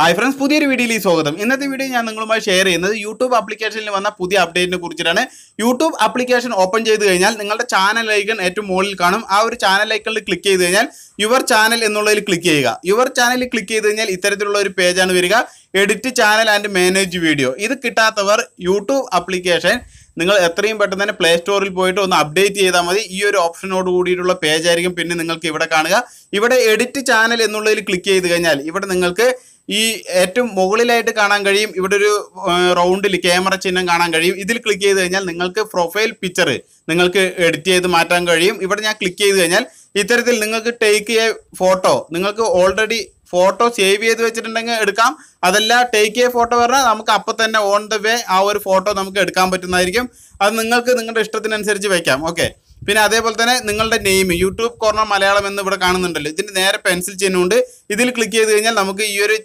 hi friends പുതിയൊരു വീഡിയോയിലേക്ക് സ്വാഗതം ഇന്നത്തെ വീഡിയോ ഞാൻ നിങ്ങളുമായി ഷെയർ ചെയ്യുന്നത് യൂട്യൂബ് ആപ്ലിക്കേഷനിൽ വന്ന പുതിയ അപ്ഡേറ്റിനെ കുറിച്ചിട്ടാണ് യൂട്യൂബ് ആപ്ലിക്കേഷൻ ഓപ്പൺ ചെയ്ത് കഴിഞ്ഞാൽ നിങ്ങളുടെ ചാനൽ ഐക്കൺ ഏറ്റവും മുകളിൽ കാണും ആ ഒരു ചാനൽ ഐക്കണിൽ ക്ലിക്ക് ചെയ്ത് കഴിഞ്ഞാൽ യുവർ ചാനൽ എന്നുള്ളതിൽ ക്ലിക്ക് ചെയ്യുക യുവർ ചാനലിൽ ക്ലിക്ക് ചെയ്ത് കഴിഞ്ഞാൽ ഇത്തരത്തിലുള്ള ഒരു പേജാണ് വരിക edit channel and manage video ഇത് കിട്ടാത്തവർ യൂട്യൂബ് ആപ്ലിക്കേഷൻ നിങ്ങൾ എത്രയും പെട്ടെന്ന് തന്നെ പ്ലേ സ്റ്റോറിൽ പോയിട്ട് ഒന്ന് അപ്ഡേറ്റ് ചെയ്താൽ മതി ഈ ഒരു ഓപ്ഷനോട് കൂടിയിട്ടുള്ള പേജായിരിക്കും പിന്നെ നിങ്ങൾക്ക് ഇവിടെ കാണുക ഇവിടെ എഡിറ്റ് ചാനൽ എന്നുള്ളതിൽ ക്ലിക്ക് ചെയ്ത് കഴിഞ്ഞാൽ ഇവിടെ നിങ്ങൾക്ക് ഈ ഏറ്റവും മുകളിലായിട്ട് കാണാൻ കഴിയും ഇവിടെ ഒരു റൗണ്ടിൽ ക്യാമറ ചിഹ്നം കാണാൻ കഴിയും ഇതിൽ ക്ലിക്ക് ചെയ്ത് കഴിഞ്ഞാൽ നിങ്ങൾക്ക് പ്രൊഫൈൽ പിക്ചർ നിങ്ങൾക്ക് എഡിറ്റ് ചെയ്ത് മാറ്റാൻ കഴിയും ഇവിടെ ഞാൻ ക്ലിക്ക് ചെയ്ത് കഴിഞ്ഞാൽ ഇത്തരത്തിൽ നിങ്ങൾക്ക് ടേക്ക് എ ഫോട്ടോ നിങ്ങൾക്ക് ഓൾറെഡി ഫോട്ടോ സേവ് ചെയ്ത് വെച്ചിട്ടുണ്ടെങ്കിൽ എടുക്കാം അതല്ല ടേക്ക് എ ഫോട്ടോ പറഞ്ഞാൽ നമുക്ക് അപ്പം തന്നെ ഓൺ ദ വേ ആ ഒരു ഫോട്ടോ നമുക്ക് എടുക്കാൻ പറ്റുന്നതായിരിക്കും അത് നിങ്ങൾക്ക് നിങ്ങളുടെ ഇഷ്ടത്തിനനുസരിച്ച് വയ്ക്കാം ഓക്കെ പിന്നെ അതേപോലെ തന്നെ നിങ്ങളുടെ നെയിം യൂട്യൂബ് കോർണർ മലയാളം എന്ന് ഇവിടെ കാണുന്നുണ്ടല്ലോ ഇതിൻ്റെ നേരെ പെൻസിൽ ചിഹ്നമുണ്ട് ഇതിൽ ക്ലിക്ക് ചെയ്ത് കഴിഞ്ഞാൽ നമുക്ക് ഈ ഒരു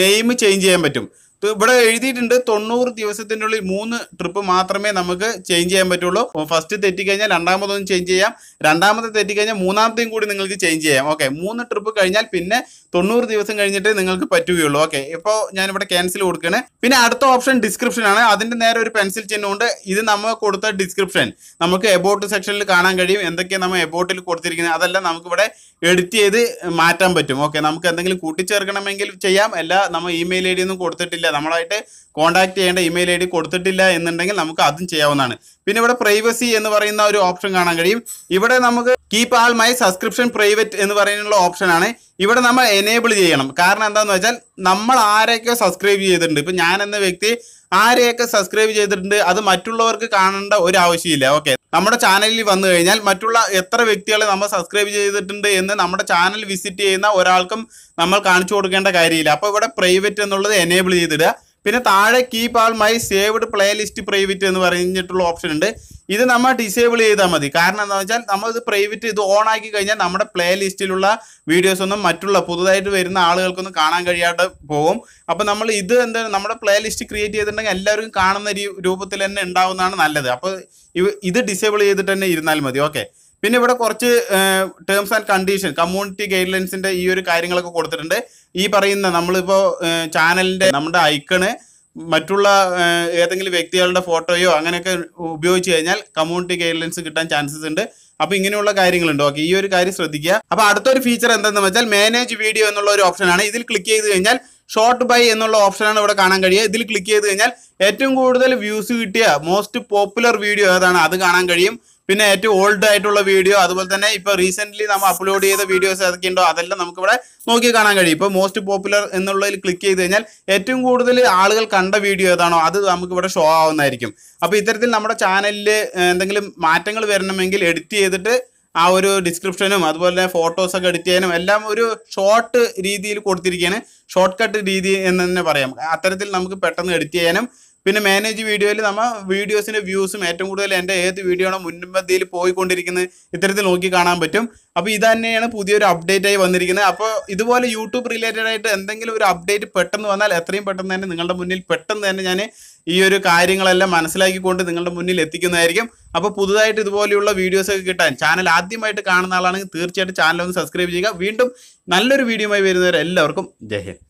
നെയിം ചേഞ്ച് ചെയ്യാൻ പറ്റും ഇവിടെ എഴുതിയിട്ടുണ്ട് തൊണ്ണൂറ് ദിവസത്തിൻ്റെ ഉള്ളിൽ മൂന്ന് ട്രിപ്പ് മാത്രമേ നമുക്ക് ചേഞ്ച് ചെയ്യാൻ പറ്റുള്ളൂ ഫസ്റ്റ് തെറ്റിക്കഴിഞ്ഞാൽ രണ്ടാമതൊന്നും ചേഞ്ച് ചെയ്യാം രണ്ടാമത്തെ തെറ്റിക്കഴിഞ്ഞാൽ മൂന്നാമത്തെയും കൂടി നിങ്ങൾക്ക് ചേഞ്ച് ചെയ്യാം ഓക്കെ മൂന്ന് ട്രിപ്പ് കഴിഞ്ഞാൽ പിന്നെ തൊണ്ണൂറ് ദിവസം കഴിഞ്ഞിട്ട് നിങ്ങൾക്ക് പറ്റുകയുള്ളൂ ഓക്കെ ഇപ്പോൾ ഞാനിവിടെ ക്യാൻസൽ കൊടുക്കുകയാണ് പിന്നെ അടുത്ത ഓപ്ഷൻ ഡിസ്ക്രിപ്ഷൻ ആണ് അതിൻ്റെ നേരെ ഒരു പെൻസിൽ ചിഹ്നമുണ്ട് ഇത് നമ്മൾ കൊടുത്ത ഡിസ്ക്രിപ്ഷൻ നമുക്ക് എബോട്ട് സെക്ഷനിൽ കാണാൻ കഴിയും എന്തൊക്കെയാണ് നമ്മൾ എബോട്ടിൽ കൊടുത്തിരിക്കുന്നത് അതെല്ലാം നമുക്കിവിടെ എഡിറ്റ് ചെയ്ത് മാറ്റാൻ പറ്റും ഓക്കെ നമുക്ക് എന്തെങ്കിലും കൂട്ടിച്ചേർക്കണമെങ്കിൽ ചെയ്യാം അല്ല നമ്മൾ ഇമെയിൽ ഐ ഡി ഒന്നും കൊടുത്തിട്ടില്ല നമ്മളായിട്ട് കോൺടാക്ട് ചെയ്യേണ്ട ഇമെയിൽ ഐ ഡി കൊടുത്തിട്ടില്ല എന്നുണ്ടെങ്കിൽ നമുക്ക് അതും ചെയ്യാവുന്നതാണ് പിന്നെ ഇവിടെ പ്രൈവസി എന്ന് പറയുന്ന ഒരു ഓപ്ഷൻ കാണാൻ കഴിയും ഇവിടെ നമുക്ക് keep all my subscription private എന്ന് പറയുന്നുള്ള ഓപ്ഷനാണ് ഇവിടെ നമ്മൾ എനേബിൾ ചെയ്യണം കാരണം എന്താണെന്ന് വെച്ചാൽ നമ്മൾ ആരെയൊക്കെ സബ്സ്ക്രൈബ് ചെയ്തിട്ടുണ്ട് ഇപ്പം ഞാൻ എന്ന വ്യക്തി ആരെയൊക്കെ സബ്സ്ക്രൈബ് ചെയ്തിട്ടുണ്ട് അത് മറ്റുള്ളവർക്ക് കാണേണ്ട ഒരു ആവശ്യമില്ല ഓക്കെ നമ്മുടെ ചാനലിൽ വന്നു കഴിഞ്ഞാൽ മറ്റുള്ള എത്ര വ്യക്തികളെ നമ്മൾ സബ്സ്ക്രൈബ് ചെയ്തിട്ടുണ്ട് എന്ന് നമ്മുടെ ചാനൽ വിസിറ്റ് ചെയ്യുന്ന ഒരാൾക്കും നമ്മൾ കാണിച്ചു കൊടുക്കേണ്ട കാര്യമില്ല അപ്പോൾ ഇവിടെ പ്രൈവറ്റ് എന്നുള്ളത് എനേബിൾ ചെയ്തിടുക പിന്നെ താഴെ keep all my saved playlist private എന്ന് പറഞ്ഞിട്ടുള്ള ഓപ്ഷൻ ഉണ്ട് ഇത് നമ്മൾ ഡിസേബിൾ ചെയ്താൽ മതി കാരണം എന്താണെന്ന് വെച്ചാൽ നമ്മൾ ഇത് പ്രൈവറ്റ് ഇത് ഓൺ ആക്കി കഴിഞ്ഞാൽ നമ്മുടെ പ്ലേ ലിസ്റ്റിലുള്ള വീഡിയോസ് ഒന്നും മറ്റുള്ള പുതുതായിട്ട് വരുന്ന ആളുകൾക്കൊന്നും കാണാൻ കഴിയാതെ പോകും അപ്പോൾ നമ്മൾ ഇത് എന്താ നമ്മുടെ പ്ലേ ലിസ്റ്റ് ക്രിയേറ്റ് ചെയ്തിട്ടുണ്ടെങ്കിൽ എല്ലാവരും കാണുന്ന രൂപത്തിൽ തന്നെ ഉണ്ടാവുന്നതാണ് നല്ലത് അപ്പോൾ ഇത് ഡിസേബിൾ ചെയ്തിട്ട് തന്നെ ഇരുന്നാൽ മതി ഓക്കെ പിന്നെ ഇവിടെ കുറച്ച് ടേംസ് ആൻഡ് കണ്ടീഷൻ കമ്മ്യൂണിറ്റി ഗൈഡ്ലൈൻസിന്റെ ഈ ഒരു കാര്യങ്ങളൊക്കെ കൊടുത്തിട്ടുണ്ട് ഈ പറയുന്ന നമ്മളിപ്പോൾ ചാനലിന്റെ നമ്മുടെ ഐക്കണ് മറ്റുള്ള ഏതെങ്കിലും വ്യക്തികളുടെ ഫോട്ടോയോ അങ്ങനെയൊക്കെ ഉപയോഗിച്ച് കഴിഞ്ഞാൽ കമ്മ്യൂണിറ്റി ഗൈഡ്ലൈൻസ് കിട്ടാൻ ചാൻസസ് ഉണ്ട് അപ്പോൾ ഇങ്ങനെയുള്ള കാര്യങ്ങളുണ്ട് ഓക്കെ ഈ ഒരു കാര്യം ശ്രദ്ധിക്കുക അപ്പോൾ അടുത്തൊരു ഫീച്ചർ എന്താണെന്ന് വെച്ചാൽ മാനേജ് വീഡിയോ എന്നുള്ള ഒരു ഓപ്ഷനാണ് ഇതിൽ ക്ലിക്ക് ചെയ്ത് കഴിഞ്ഞാൽ ഷോർട്ട് ബൈ എന്നുള്ള ഓപ്ഷനാണ് ഇവിടെ കാണാൻ കഴിയുക ഇതിൽ ക്ലിക്ക് ചെയ്ത് കഴിഞ്ഞാൽ ഏറ്റവും കൂടുതൽ വ്യൂസ് കിട്ടിയ മോസ്റ്റ് പോപ്പുലർ വീഡിയോ ഏതാണ് അത് കാണാൻ കഴിയും പിന്നെ ഏറ്റവും ഓൾഡ് ആയിട്ടുള്ള വീഡിയോ അതുപോലെ തന്നെ ഇപ്പൊ റീസെന്റ് നമ്മൾ അപ്ലോഡ് ചെയ്ത വീഡിയോസ് ഏതൊക്കെയുണ്ടോ അതെല്ലാം നമുക്ക് ഇവിടെ നോക്കി കാണാൻ കഴിയും ഇപ്പൊ മോസ്റ്റ് പോപ്പുലർ എന്നുള്ളതിൽ ക്ലിക്ക് ചെയ്ത് കഴിഞ്ഞാൽ ഏറ്റവും കൂടുതൽ ആളുകൾ കണ്ട വീഡിയോ ഏതാണോ അത് നമുക്ക് ഇവിടെ ഷോ ആവുന്നതായിരിക്കും അപ്പൊ ഇത്തരത്തിൽ നമ്മുടെ ചാനലിൽ എന്തെങ്കിലും മാറ്റങ്ങൾ വരണമെങ്കിൽ എഡിറ്റ് ചെയ്തിട്ട് ആ ഒരു ഡിസ്ക്രിപ്ഷനും അതുപോലെ ഫോട്ടോസൊക്കെ എഡിറ്റ് ചെയ്യാനും എല്ലാം ഒരു ഷോർട്ട് രീതിയിൽ കൊടുത്തിരിക്കുകയാണ് ഷോർട്ട് കട്ട് രീതി എന്ന് തന്നെ പറയാം അത്തരത്തിൽ നമുക്ക് പെട്ടെന്ന് എഡിറ്റ് ചെയ്യാനും പിന്നെ മാനേജ് വീഡിയോയിൽ നമ്മൾ വീഡിയോസിൻ്റെ വ്യൂസും ഏറ്റവും കൂടുതൽ എൻ്റെ ഏത് വീഡിയോ ആണോ മുൻപന്തിയിൽ പോയിക്കൊണ്ടിരിക്കുന്നത് ഇത്തരത്തിൽ നോക്കി കാണാൻ പറ്റും അപ്പോൾ ഇത് തന്നെയാണ് പുതിയൊരു അപ്ഡേറ്റായി വന്നിരിക്കുന്നത് അപ്പോൾ ഇതുപോലെ യൂട്യൂബ് റിലേറ്റഡ് ആയിട്ട് എന്തെങ്കിലും ഒരു അപ്ഡേറ്റ് പെട്ടെന്ന് വന്നാൽ എത്രയും പെട്ടെന്ന് തന്നെ നിങ്ങളുടെ മുന്നിൽ പെട്ടെന്ന് തന്നെ ഞാൻ ഈ ഒരു കാര്യങ്ങളെല്ലാം മനസ്സിലാക്കിക്കൊണ്ട് നിങ്ങളുടെ മുന്നിൽ എത്തിക്കുന്നതായിരിക്കും അപ്പോൾ പുതുതായിട്ട് ഇതുപോലെയുള്ള വീഡിയോസ് ഒക്കെ കിട്ടാൻ ചാനൽ ആദ്യമായിട്ട് കാണുന്ന ആളാണെങ്കിൽ തീർച്ചയായിട്ടും ചാനൽ ഒന്ന് സബ്സ്ക്രൈബ് ചെയ്യുക വീണ്ടും നല്ലൊരു വീഡിയോയുമായി വരുന്നവരെല്ലാവർക്കും ജയ് ഹിന്ദ്